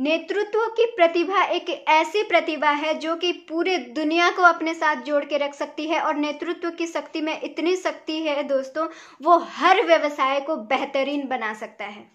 नेतृत्व की प्रतिभा एक ऐसी प्रतिभा है जो कि पूरे दुनिया को अपने साथ जोड़ के रख सकती है और नेतृत्व की शक्ति में इतनी शक्ति है दोस्तों वो हर व्यवसाय को बेहतरीन बना सकता है